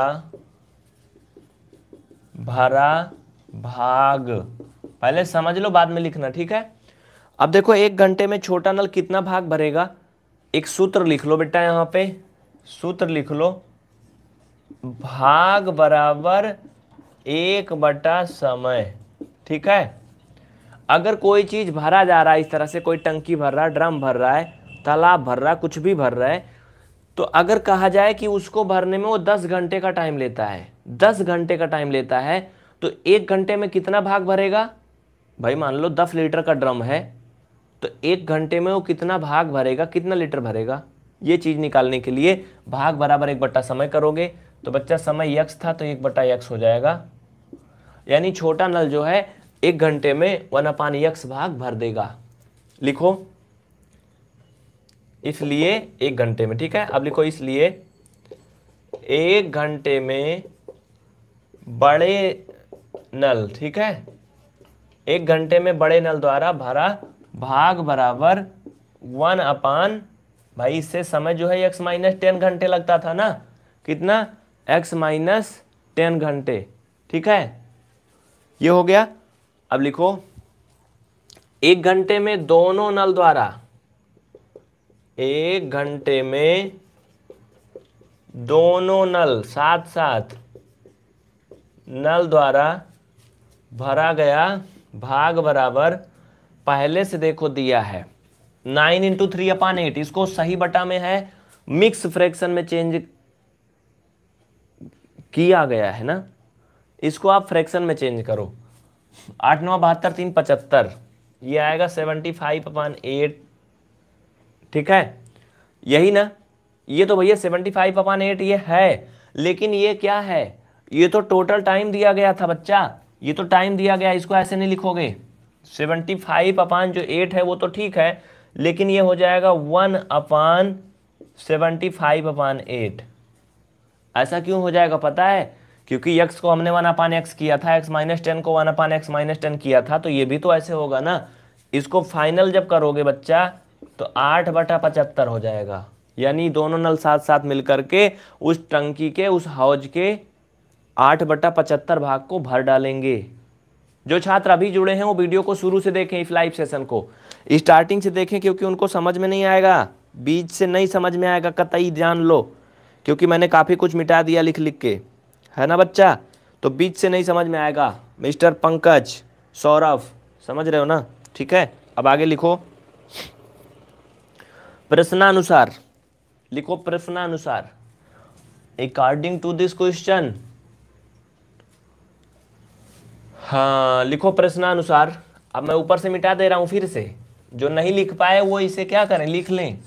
भरा भाग पहले समझ लो बाद में लिखना ठीक है अब देखो एक घंटे में छोटा नल कितना भाग भरेगा एक सूत्र लिख लो बेटा यहाँ पे सूत्र लिख लो भाग बराबर एक बटा समय ठीक है अगर कोई चीज़ भरा जा रहा है इस तरह से कोई टंकी भर रहा है ड्रम भर रहा है तालाब भर रहा है कुछ भी भर रहा है तो अगर कहा जाए कि उसको भरने में वो दस घंटे का टाइम लेता है दस घंटे का टाइम लेता है तो एक घंटे में कितना भाग भरेगा भाई मान लो दस लीटर का ड्रम है तो एक घंटे में वो कितना भाग भरेगा कितना लीटर भरेगा ये चीज़ निकालने के लिए भाग बराबर एक बट्टा समय करोगे तो बच्चा समय यक्स था तो एक बट्टा यक्स हो जाएगा यानी छोटा नल जो है एक घंटे में वन अपान यक्स भाग भर देगा लिखो इसलिए एक घंटे में ठीक है अब लिखो इसलिए एक घंटे में बड़े नल ठीक है एक घंटे में बड़े नल द्वारा भरा भाग बराबर वन अपान भाई इससे समय जो है एक्स माइनस टेन घंटे लगता था ना कितना एक्स माइनस टेन घंटे ठीक है ये हो गया अब लिखो एक घंटे में दोनों नल द्वारा एक घंटे में दोनों नल साथ साथ नल द्वारा भरा गया भाग बराबर पहले से देखो दिया है nine into three upon eight इसको सही बटा में है मिक्स फ्रैक्शन में चेंज किया गया है ना इसको आप फ्रैक्शन में चेंज करो आठ नौ बहत्तर तीन पचहत्तर ये आएगा सेवेंटी फाइव अपान एट ठीक है यही ना ये तो भैया सेवेंटी फाइव अपान एट ये है लेकिन ये क्या है ये तो टोटल टाइम दिया गया था बच्चा ये तो टाइम दिया गया इसको ऐसे नहीं लिखोगे सेवेंटी फाइव अपान जो एट है वो तो ठीक है लेकिन ये हो जाएगा one upon seventy five upon eight ऐसा क्यों हो जाएगा पता है क्योंकि यक्स को हमने वन अपान एक्स किया था एक्स माइनस टेन को one upon x minus ten किया था तो ये भी तो ऐसे होगा ना इसको फाइनल जब करोगे बच्चा तो आठ बटा पचहत्तर हो जाएगा यानी दोनों नल साथ साथ मिलकर के उस टंकी के उस हौज के आठ बटा पचहत्तर भाग को भर डालेंगे जो छात्र अभी जुड़े हैं वो वीडियो को शुरू से देखें इस लाइव सेशन को स्टार्टिंग से देखें क्योंकि उनको समझ में नहीं आएगा बीच से नहीं समझ में आएगा कतई जान लो क्योंकि मैंने काफ़ी कुछ मिटा दिया लिख लिख के है ना बच्चा तो बीच से नहीं समझ में आएगा मिस्टर पंकज सौरभ समझ रहे हो ना ठीक है अब आगे लिखो प्रश्नानुसार लिखो प्रश्नानुसार अकॉर्डिंग टू दिस क्वेश्चन हाँ लिखो प्रश्नानुसार अब मैं ऊपर से मिटा दे रहा हूं फिर से जो नहीं लिख पाए वो इसे क्या करें लिख लें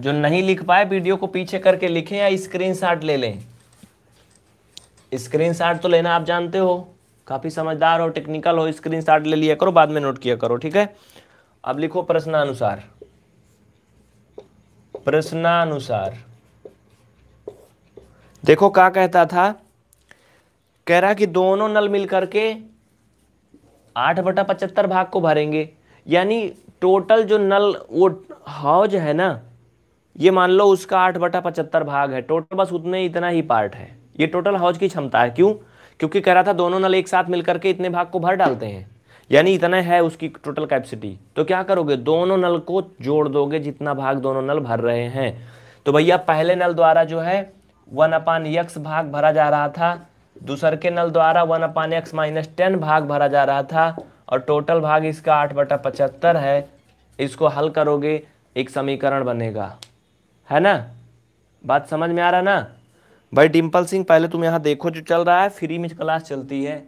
जो नहीं लिख पाए वीडियो को पीछे करके लिखें या स्क्रीनशॉट ले लें स्क्रीनशॉट तो लेना आप जानते हो काफ़ी समझदार हो टेक्निकल हो स्क्रीनशॉट ले लिया करो बाद में नोट किया करो ठीक है अब लिखो प्रश्नानुसार प्रश्नानुसार देखो क्या कहता था कह रहा कि दोनों नल मिलकर के आठ बटा पचहत्तर भाग को भरेंगे यानी टोटल जो नल वो हौज है ना ये मान लो उसका आठ बटा पचहत्तर भाग है टोटल बस उतने इतना ही पार्ट है ये टोटल हौज की क्षमता है क्यों क्योंकि कह रहा था दोनों नल एक साथ मिलकर के इतने भाग को भर डालते हैं यानी इतना है उसकी टोटल कैपेसिटी तो क्या करोगे दोनों नल को जोड़ दोगे जितना भाग दोनों नल भर रहे हैं तो भैया पहले नल द्वारा जो है वन अपान यक्स भाग भरा जा रहा था दूसर के नल द्वारा one upon x minus ten भाग भरा जा रहा था और टोटल भाग इसका आठ बटा पचहत्तर है इसको हल करोगे एक समीकरण बनेगा है ना बात समझ में आ रहा ना भाई डिम्पल सिंह पहले तुम यहाँ देखो जो चल रहा है फ्री में क्लास चलती है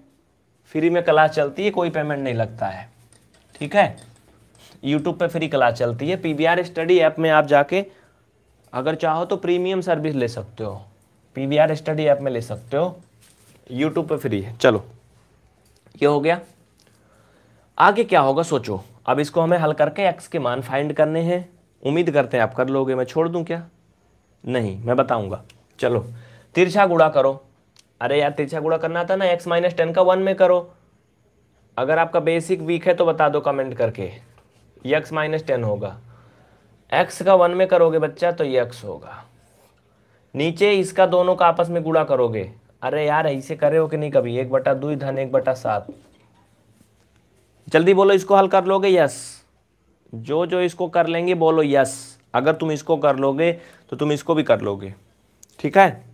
फ्री में क्लास चलती है कोई पेमेंट नहीं लगता है ठीक है यूट्यूब पे फ्री क्लास चलती है पीवीआर स्टडी ऐप में आप जाके अगर चाहो तो प्रीमियम सर्विस ले सकते हो पीवीआर स्टडी ऐप में ले सकते हो यूट्यूब पे फ्री है चलो ये हो गया आगे क्या होगा सोचो अब इसको हमें हल करके एक्स के मान फाइंड करने हैं उम्मीद करते हैं आप कर लोगे मैं छोड़ दूं क्या नहीं मैं बताऊंगा चलो तिरछा गुड़ा करो अरे यार तिरछा गुड़ा करना था ना एक्स माइनस टेन का वन में करो अगर आपका बेसिक वीक है तो बता दो कमेंट करके यक्स एक्स माइनस टेन होगा एक्स का वन में करोगे बच्चा तो यक्स एक्स होगा नीचे इसका दोनों का आपस में गुड़ा करोगे अरे यार ऐसे करे हो कि नहीं कभी एक बटा दुई धन एक बटा सात जल्दी बोलो इसको हल कर लोगे यस जो जो इसको कर लेंगे बोलो यस अगर तुम इसको कर लोगे तो तुम इसको भी कर लोगे ठीक है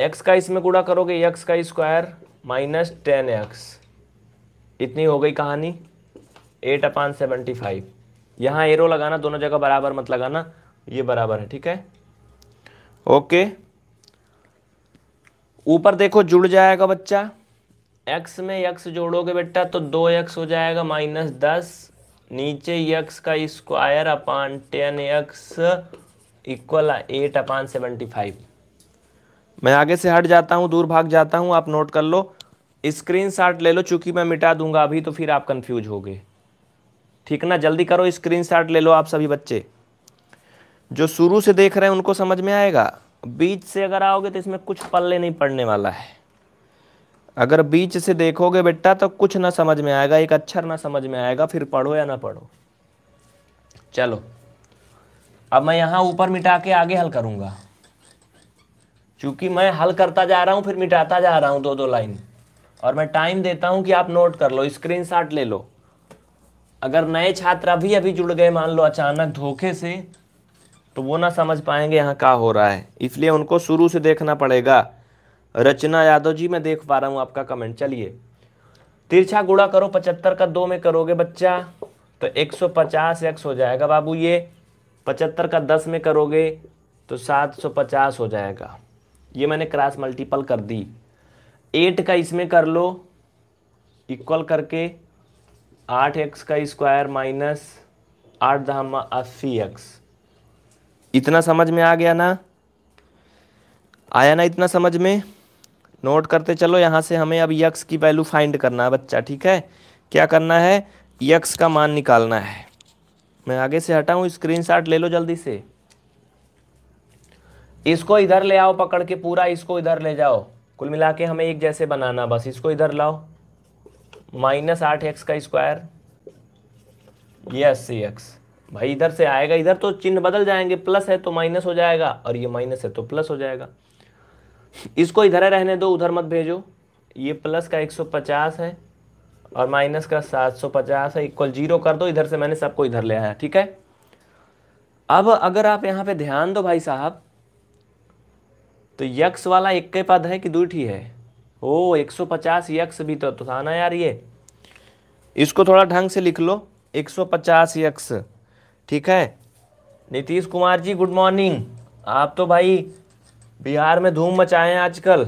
एक्स का इसमें गुणा करोगे एक्स का स्क्वायर माइनस टेन एक्स इतनी हो गई कहानी एट अपान सेवेंटी फाइव यहाँ एरो लगाना दोनों जगह बराबर मत लगाना ये बराबर है ठीक है ओके ऊपर देखो जुड़ जाएगा बच्चा एक्स में एक्स जोड़ोगे बेटा तो दो एक्स हो जाएगा माइनस दस नीचे यक्स का square upon ten x equal eight upon seventy five मैं आगे से हट जाता हूँ दूर भाग जाता हूँ आप नोट कर लो स्क्रीन शॉट ले लो चूंकि मैं मिटा दूंगा अभी तो फिर आप कन्फ्यूज हो गए ठीक ना जल्दी करो स्क्रीन शॉट ले लो आप सभी बच्चे जो शुरू से देख रहे हैं उनको समझ में आएगा बीच से अगर आओगे तो इसमें कुछ पल्ले नहीं पड़ने वाला है अगर बीच से देखोगे बेटा तो कुछ ना समझ में आएगा एक अक्षर ना समझ में आएगा फिर पढ़ो या ना पढ़ो चलो अब मैं यहाँ ऊपर मिटा के आगे हल करूंगा चूंकि मैं हल करता जा रहा हूँ फिर मिटाता जा रहा हूँ दो दो लाइन और मैं टाइम देता हूँ कि आप नोट कर लो स्क्रीन ले लो अगर नए छात्र अभी अभी जुड़ गए मान लो अचानक धोखे से तो वो ना समझ पाएंगे यहाँ क्या हो रहा है इसलिए उनको शुरू से देखना पड़ेगा रचना यादव जी मैं देख पा रहा हूँ आपका कमेंट चलिए तिरछा गुड़ा करो पचहत्तर का दो में करोगे बच्चा तो 150 एक्स हो जाएगा बाबू ये पचहत्तर का दस में करोगे तो 750 हो जाएगा ये मैंने क्रॉस मल्टीपल कर दी एट का इसमें कर लो इक्वल करके आठ एक्स का स्क्वायर माइनस आठ दामा अस्सी एक्स इतना समझ में आ गया ना आया ना इतना समझ में नोट करते चलो यहाँ से हमें अब यक्स की वैल्यू फाइंड करना है बच्चा ठीक है क्या करना है यक्स का मान निकालना है मैं आगे से हटाऊँ स्क्रीनशॉट ले लो जल्दी से इसको इधर ले आओ पकड़ के पूरा इसको इधर ले जाओ कुल मिला के हमें एक जैसे बनाना बस इसको इधर लाओ माइनस आठ एक्स का स्क्वायर ये अस्सी एक्स भाई इधर से आएगा इधर तो चिन्ह बदल जाएंगे प्लस है तो माइनस हो जाएगा और ये माइनस है तो प्लस हो जाएगा इसको इधर रहने दो उधर मत भेजो ये प्लस का 150 है और माइनस का 750 है इक्वल जीरो कर दो इधर से मैंने सबको इधर ले आया ठीक है अब अगर आप यहाँ पे ध्यान दो भाई साहब तो यक्ष वाला एक के पद है कि दूठी है ओ 150 यक्ष भी तो, आना तो था ना यार ये इसको थोड़ा ढंग से लिख लो 150 यक्ष ठीक है नीतीश कुमार जी गुड मॉर्निंग आप तो भाई बिहार में धूम मचाए हैं आजकल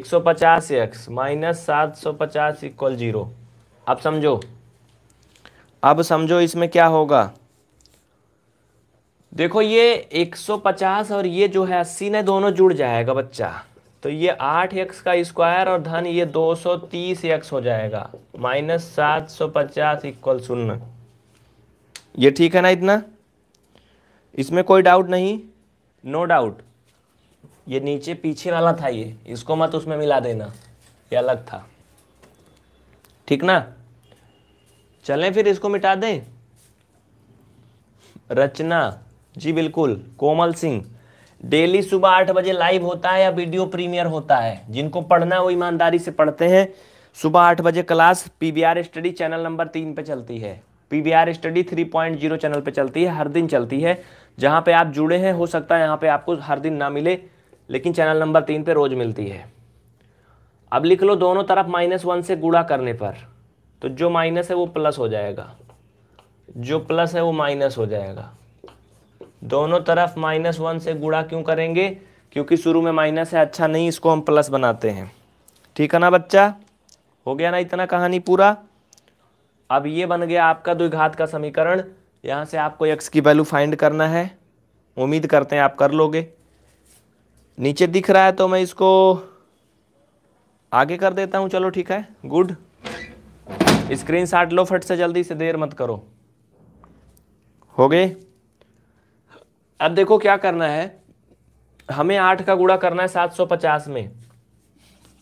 150 एक्स माइनस सात सौ पचास इक्वल जीरो अब समझो अब समझो इसमें क्या होगा देखो ये 150 और ये जो है अस्सी ने दोनों जुड़ जाएगा बच्चा तो ये आठ एक्स का स्क्वायर और धन ये दो सौ तीस एक्स हो जाएगा माइनस सात सौ पचास इक्वल शून्य ये ठीक है ना इतना इसमें कोई डाउट नहीं नो no डाउट ये नीचे पीछे वाला था ये इसको मत उसमें मिला देना ये अलग था ठीक ना चलें फिर इसको मिटा दें रचना जी बिल्कुल कोमल सिंह डेली सुबह आठ बजे लाइव होता है या वीडियो प्रीमियर होता है जिनको पढ़ना है वो ईमानदारी से पढ़ते हैं सुबह आठ बजे class PBR study channel number तीन पे चलती है PBR study three point zero channel पे चलती है हर दिन चलती है जहां पे आप जुड़े हैं हो सकता है यहाँ पे आपको हर दिन ना मिले लेकिन चैनल नंबर तीन पे रोज़ मिलती है अब लिख लो दोनों तरफ माइनस वन से गुड़ा करने पर तो जो माइनस है वो प्लस हो जाएगा जो प्लस है वो माइनस हो जाएगा दोनों तरफ माइनस वन से गुड़ा क्यों करेंगे क्योंकि शुरू में माइनस है अच्छा नहीं इसको हम प्लस बनाते हैं ठीक है ना बच्चा हो गया ना इतना कहानी पूरा अब ये बन गया आपका द्विघात का समीकरण यहाँ से आपको एक्स की वैल्यू फाइंड करना है उम्मीद करते हैं आप कर लोगे नीचे दिख रहा है तो मैं इसको आगे कर देता हूँ चलो ठीक है गुड स्क्रीन शॉट लो फट से जल्दी से देर मत करो हो गए अब देखो क्या करना है हमें आठ का गुड़ा करना है सात सौ पचास में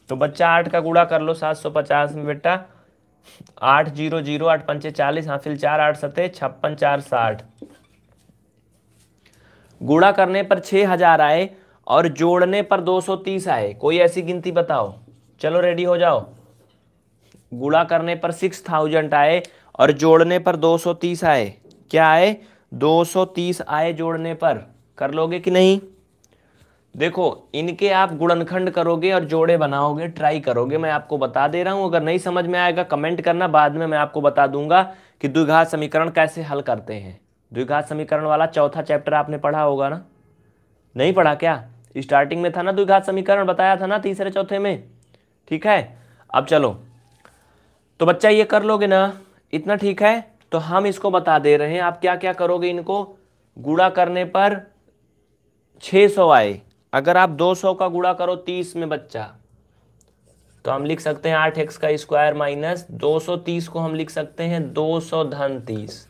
तो बच्चा आठ का गुड़ा कर लो सात सौ पचास में बेटा आठ जीरो जीरो आठ पंचे चालीस हासिल चार आठ सतह छप्पन चार साठ गुड़ा करने पर छह हजार आए और जोड़ने पर दो सौ तीस आए कोई ऐसी गिनती बताओ चलो रेडी हो जाओ गुड़ा करने पर सिक्स थाउजेंड आए और जोड़ने पर दो सौ तीस आए क्या आए 230 आए जोड़ने पर कर लोगे कि नहीं देखो इनके आप गुणनखंड करोगे और जोड़े बनाओगे ट्राई करोगे मैं आपको बता दे रहा हूं अगर नहीं समझ में आएगा कमेंट करना बाद में मैं आपको बता दूंगा कि द्विघात समीकरण कैसे हल करते हैं द्विघात समीकरण वाला चौथा चैप्टर आपने पढ़ा होगा ना नहीं पढ़ा क्या स्टार्टिंग में था ना द्विघात समीकरण बताया था ना तीसरे चौथे में ठीक है अब चलो तो बच्चा ये कर लोगे ना इतना ठीक है तो हम इसको बता दे रहे हैं आप क्या क्या करोगे इनको गुड़ा करने पर 600 आए अगर आप 200 का गुड़ा करो 30 में बच्चा तो हम लिख सकते हैं आठ एक्स का स्क्वायर माइनस दो को हम लिख सकते हैं दो सौ धन तीस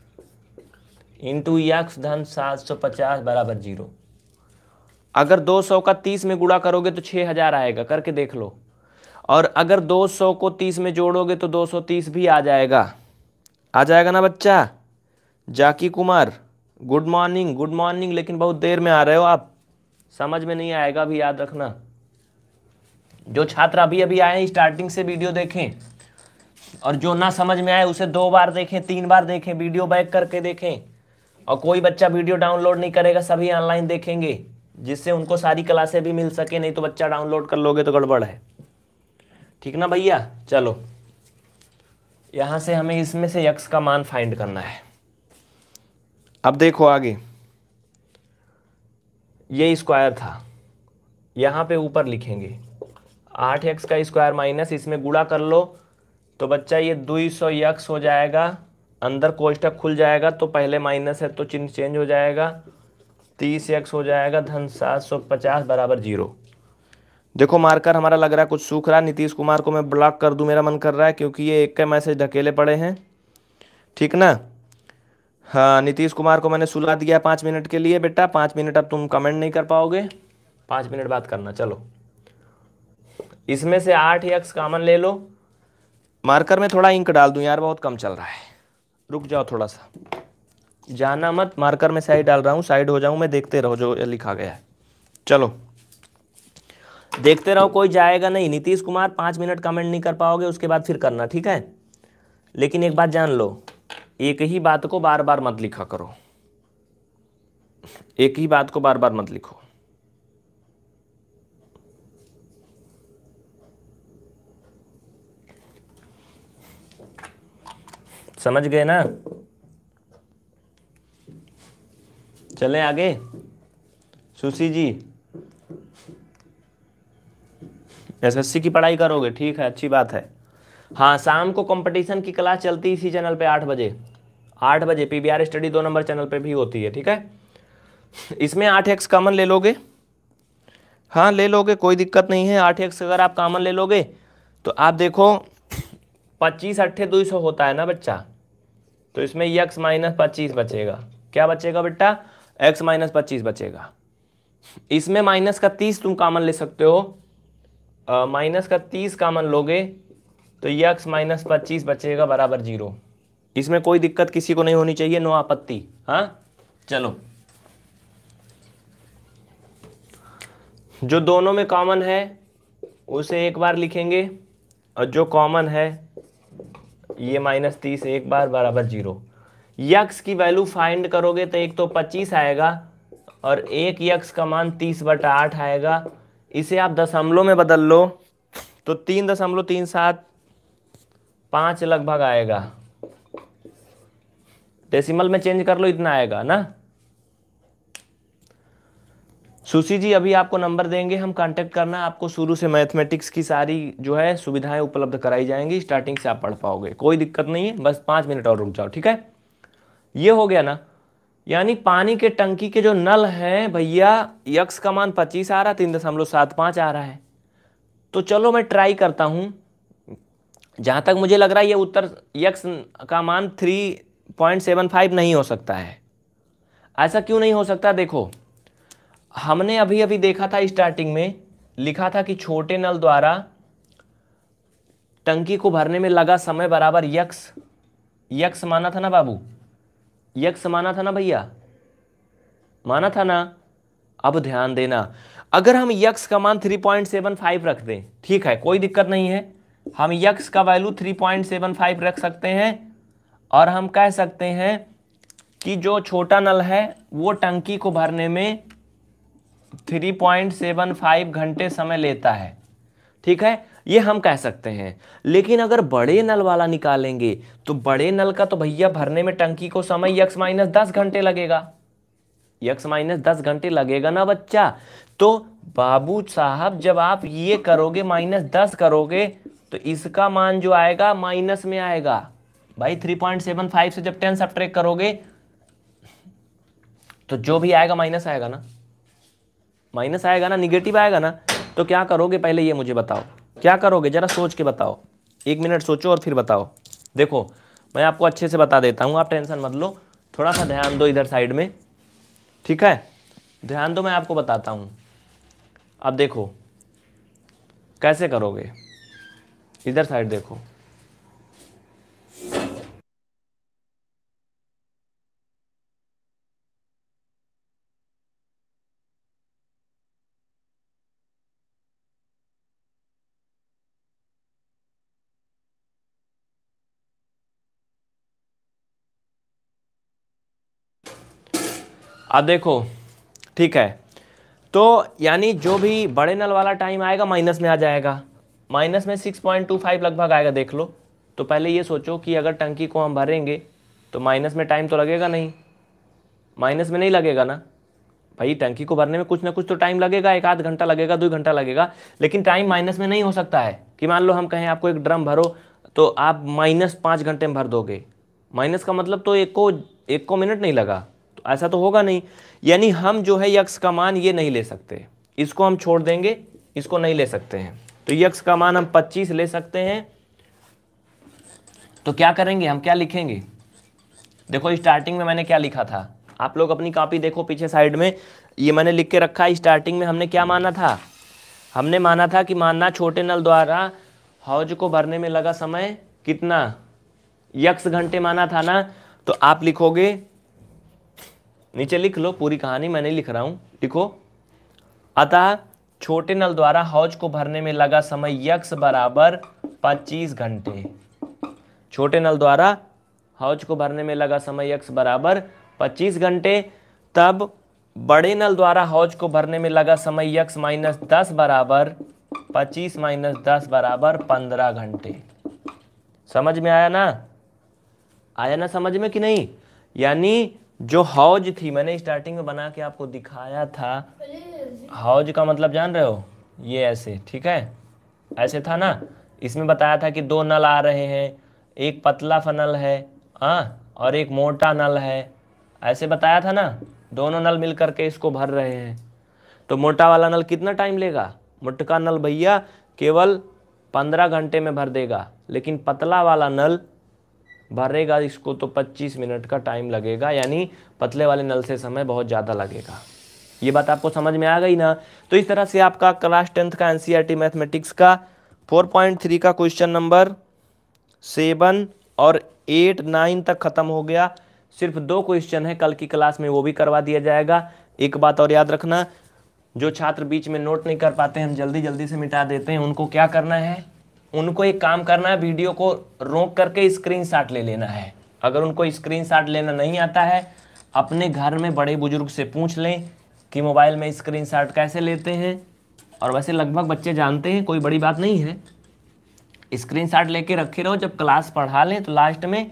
इंटू यक्स धन सात सौ पचास बराबर जीरो अगर दो सौ का तीस में गुड़ा करोगे तो छः हजार आएगा करके देख लो और अगर दो सौ को तीस में जोड़ोगे तो दो सौ तीस भी आ जाएगा आ जाएगा ना बच्चा जाकी Kumar good morning good morning लेकिन बहुत देर में आ रहे हो आप समझ में नहीं आएगा अभी याद रखना जो छात्र अभी अभी आए हैं स्टार्टिंग से वीडियो देखें और जो ना समझ में आए उसे दो बार देखें तीन बार देखें वीडियो बैक करके देखें और कोई बच्चा वीडियो डाउनलोड नहीं करेगा सभी ऑनलाइन देखेंगे जिससे उनको सारी क्लासें भी मिल सके नहीं तो बच्चा डाउनलोड कर लोगे तो गड़बड़ है ठीक ना भैया चलो यहाँ से हमें इसमें से यक्स का मान फाइंड करना है अब देखो आगे ये स्क्वायर था यहाँ पे ऊपर लिखेंगे आठ यक्स का स्क्वायर माइनस इसमें गुड़ा कर लो तो बच्चा ये दुई सौ यक्स हो जाएगा अंदर कोष्टक खुल जाएगा तो पहले माइनस है तो चिन्ह चेंज हो जाएगा तीस यक्स हो जाएगा धन सात सौ पचास बराबर जीरो देखो मार्कर हमारा लग रहा है कुछ सूख रहा है नीतीश कुमार को मैं ब्लॉक कर दूं मेरा मन कर रहा है क्योंकि ये एक के मैसेज ढकेले पड़े हैं ठीक ना हाँ नीतीश कुमार को मैंने सुला दिया पाँच मिनट के लिए बेटा पाँच मिनट अब तुम कमेंट नहीं कर पाओगे पाँच मिनट बात करना चलो इसमें से आठ यक्स कामन ले लो मार्कर में थोड़ा इंक डाल दूँ यार बहुत कम चल रहा है रुक जाओ थोड़ा सा जाना मत मार्कर में साइड डाल रहा हूँ साइड हो जाऊँ मैं देखते रहो जो लिखा गया है चलो देखते रहो कोई जाएगा नहीं नीतीश कुमार पाँच मिनट कमेंट नहीं कर पाओगे उसके बाद फिर करना ठीक है लेकिन एक बात जान लो एक ही बात को बार बार मत लिखा करो एक ही बात को बार बार मत लिखो समझ गए ना चले आगे सुशी जी एसएससी की पढ़ाई करोगे ठीक है अच्छी बात है हाँ शाम को कंपटीशन की क्लास चलती इसी चैनल पे आठ बजे आठ बजे पीबीआर स्टडी दो नंबर चैनल पे भी होती है ठीक है इसमें आठ एक्स कामन ले लोगे हाँ ले लोगे कोई दिक्कत नहीं है आठ एक्स अगर आप कामन ले लोगे तो आप देखो पच्चीस अट्ठे दो सौ होता है ना बच्चा तो इसमें यक्स माइनस पच्चीस बचेगा क्या बचेगा बेटा एक्स माइनस पच्चीस बचेगा इसमें माइनस का तीस तुम कामन ले सकते हो माइनस का तीस कामन लोगे तो यक्स माइनस पच्चीस बचेगा बराबर जीरो इसमें कोई दिक्कत किसी को नहीं होनी चाहिए नो आपत्ति हाँ चलो जो दोनों में कॉमन है उसे एक बार लिखेंगे और जो कॉमन है ये माइनस तीस एक बार बराबर जीरो यक्स की वैल्यू फाइंड करोगे तो एक तो पच्चीस आएगा और एक यक्स का मान तीस बटा आठ आएगा इसे आप दशमलव में बदल लो तो तीन दशमलव तीन सात पाँच लगभग आएगा डेसिमल में चेंज कर लो इतना आएगा ना सुशी जी अभी आपको नंबर देंगे हम कांटेक्ट करना आपको शुरू से मैथमेटिक्स की सारी जो है सुविधाएं उपलब्ध कराई जाएंगी स्टार्टिंग से आप पढ़ पाओगे कोई दिक्कत नहीं है बस पाँच मिनट और रुक जाओ ठीक है ये हो गया ना यानी पानी के टंकी के जो नल हैं भैया यक्स का मान पच्चीस आ रहा है तीन दशमलव सात पाँच आ रहा है तो चलो मैं ट्राई करता हूँ जहाँ तक मुझे लग रहा है ये उत्तर यक्स का मान थ्री पॉइंट सेवन फाइव नहीं हो सकता है ऐसा क्यों नहीं हो सकता देखो हमने अभी अभी देखा था स्टार्टिंग में लिखा था कि छोटे नल द्वारा टंकी को भरने में लगा समय बराबर यक्स यक्स माना था ना बाबू यक्ष माना था ना भैया माना था ना अब ध्यान देना अगर हम यक्स का मान 3.75 रख दें ठीक है कोई दिक्कत नहीं है हम यक्स का वैल्यू 3.75 रख सकते हैं और हम कह सकते हैं कि जो छोटा नल है वो टंकी को भरने में 3.75 घंटे समय लेता है ठीक है ये हम कह सकते हैं लेकिन अगर बड़े नल वाला निकालेंगे तो बड़े नल का तो भैया भरने में टंकी को समय यक्स माइनस दस घंटे लगेगा यक्स माइनस दस घंटे लगेगा ना बच्चा तो बाबू साहब जब आप ये करोगे माइनस दस करोगे तो इसका मान जो आएगा माइनस में आएगा भाई थ्री पॉइंट सेवन फाइव से जब टेन सब करोगे तो जो भी आएगा माइनस आएगा ना माइनस आएगा ना निगेटिव आएगा ना तो क्या करोगे पहले ये मुझे बताओ क्या करोगे ज़रा सोच के बताओ एक मिनट सोचो और फिर बताओ देखो मैं आपको अच्छे से बता देता हूँ आप टेंशन मत लो थोड़ा सा ध्यान दो इधर साइड में ठीक है ध्यान दो मैं आपको बताता हूँ अब देखो कैसे करोगे इधर साइड देखो अब देखो ठीक है तो यानी जो भी बड़े नल वाला टाइम आएगा माइनस में आ जाएगा माइनस में सिक्स पॉइंट टू फाइव लगभग आएगा देख लो तो पहले ये सोचो कि अगर टंकी को हम भरेंगे तो माइनस में टाइम तो लगेगा नहीं माइनस में नहीं लगेगा ना भाई टंकी को भरने में कुछ ना कुछ तो टाइम लगेगा एक आध घंटा लगेगा दो घंटा लगेगा लेकिन टाइम माइनस में नहीं हो सकता है कि मान लो हम कहें आपको एक ड्रम भरो तो आप माइनस पाँच घंटे में भर दोगे माइनस का मतलब तो एक को एक को मिनट नहीं लगा ऐसा तो होगा नहीं यानी हम जो है यक्स का मान ये नहीं ले सकते इसको हम छोड़ देंगे इसको नहीं ले सकते हैं तो यक्स का मान हम 25 ले सकते हैं तो क्या करेंगे हम क्या लिखेंगे देखो स्टार्टिंग में मैंने क्या लिखा था आप लोग अपनी कॉपी देखो पीछे साइड में ये मैंने लिख के रखा है स्टार्टिंग में हमने क्या माना था हमने माना था कि मानना छोटे नल द्वारा हौज को भरने में लगा समय कितना यक्स घंटे माना था ना तो आप लिखोगे नीचे लिख लो पूरी कहानी मैं नहीं लिख रहा हूं लिखो अतः छोटे नल द्वारा हौज को भरने में लगा समय यक्ष बराबर 25 घंटे छोटे नल द्वारा हौज को भरने में लगा समय यक्ष बराबर 25 घंटे तब बड़े नल द्वारा हौज को भरने में लगा समय यक्ष माइनस दस बराबर पच्चीस माइनस दस बराबर पंद्रह घंटे समझ में आया ना आया ना समझ में कि नहीं यानी जो हौज थी मैंने स्टार्टिंग में बना के आपको दिखाया था हौज का मतलब जान रहे हो ये ऐसे ठीक है ऐसे था ना इसमें बताया था कि दो नल आ रहे हैं एक पतला फनल है आ, हाँ, और एक मोटा नल है ऐसे बताया था ना दोनों नल मिल करके इसको भर रहे हैं तो मोटा वाला नल कितना टाइम लेगा मोटका नल भैया केवल पंद्रह घंटे में भर देगा लेकिन पतला वाला नल भरेगा इसको तो 25 मिनट का टाइम लगेगा यानी पतले वाले नल से समय बहुत ज़्यादा लगेगा ये बात आपको समझ में आ गई ना तो इस तरह से आपका क्लास टेंथ का एन मैथमेटिक्स e का 4.3 का क्वेश्चन नंबर सेवन और एट नाइन तक ख़त्म हो गया सिर्फ दो क्वेश्चन है कल की क्लास में वो भी करवा दिया जाएगा एक बात और याद रखना जो छात्र बीच में नोट नहीं कर पाते हम जल्दी जल्दी से मिटा देते हैं उनको क्या करना है उनको एक काम करना है वीडियो को रोक करके स्क्रीनशॉट ले लेना है अगर उनको स्क्रीनशॉट लेना नहीं आता है अपने घर में बड़े बुजुर्ग से पूछ लें कि मोबाइल में स्क्रीनशॉट कैसे लेते हैं और वैसे लगभग बच्चे जानते हैं कोई बड़ी बात नहीं है स्क्रीनशॉट लेके रखे रहो जब क्लास पढ़ा लें तो लास्ट में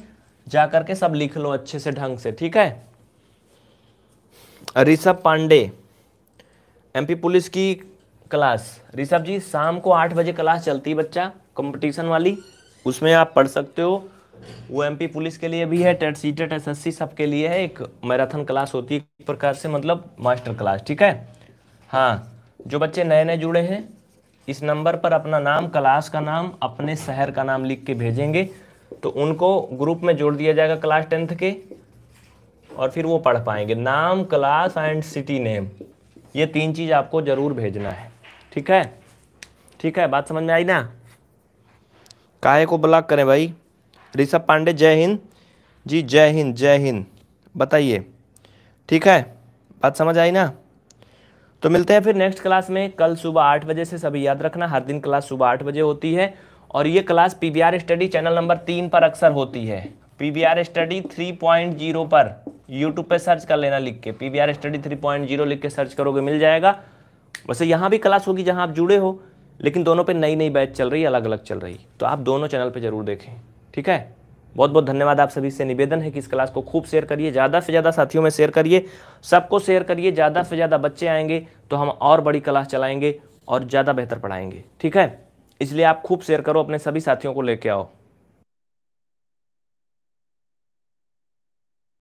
जा करके सब लिख लो अच्छे से ढंग से ठीक है ऋषभ पांडे एमपी पुलिस की क्लास ऋषभ जी शाम को आठ बजे क्लास चलती है बच्चा कंपटीशन वाली उसमें आप पढ़ सकते हो वो एमपी पुलिस के लिए भी है TET C TET S S सबके लिए है एक मैराथन क्लास होती है एक प्रकार से मतलब मास्टर क्लास ठीक है हाँ जो बच्चे नए नए जुड़े हैं इस नंबर पर अपना नाम क्लास का नाम अपने शहर का नाम लिख के भेजेंगे तो उनको ग्रुप में जोड़ दिया जाएगा क्लास टेंथ के और फिर वो पढ़ पाएंगे नाम क्लास एंड सिटी नेम ये तीन चीज़ आपको ज़रूर भेजना है ठीक है ठीक है बात समझ में आई ना काहे को ब्लॉक करें भाई ऋषभ पांडे जय हिंद जी जय हिंद जय हिंद बताइए ठीक है बात समझ आई ना तो मिलते हैं फिर नेक्स्ट क्लास में कल सुबह आठ बजे से सभी याद रखना हर दिन क्लास सुबह आठ बजे होती है और ये class P study channel number तीन पर अक्सर होती है P study three point zero पर यूट्यूब पे सर्च कर लेना लिख के P study three point zero लिख के सर्च करोगे मिल जाएगा वैसे यहाँ भी क्लास होगी जहाँ आप जुड़े हो लेकिन दोनों पे नई नई बैच चल रही अलग अलग चल रही तो आप दोनों चैनल पे ज़रूर देखें ठीक है बहुत बहुत धन्यवाद आप सभी से निवेदन है कि इस क्लास को खूब शेयर करिए ज़्यादा से ज़्यादा साथियों में शेयर करिए सबको शेयर करिए ज़्यादा से ज़्यादा बच्चे आएंगे तो हम और बड़ी क्लास चलाएँगे और ज़्यादा बेहतर पढ़ाएंगे ठीक है इसलिए आप खूब शेयर करो अपने सभी साथियों को लेके आओ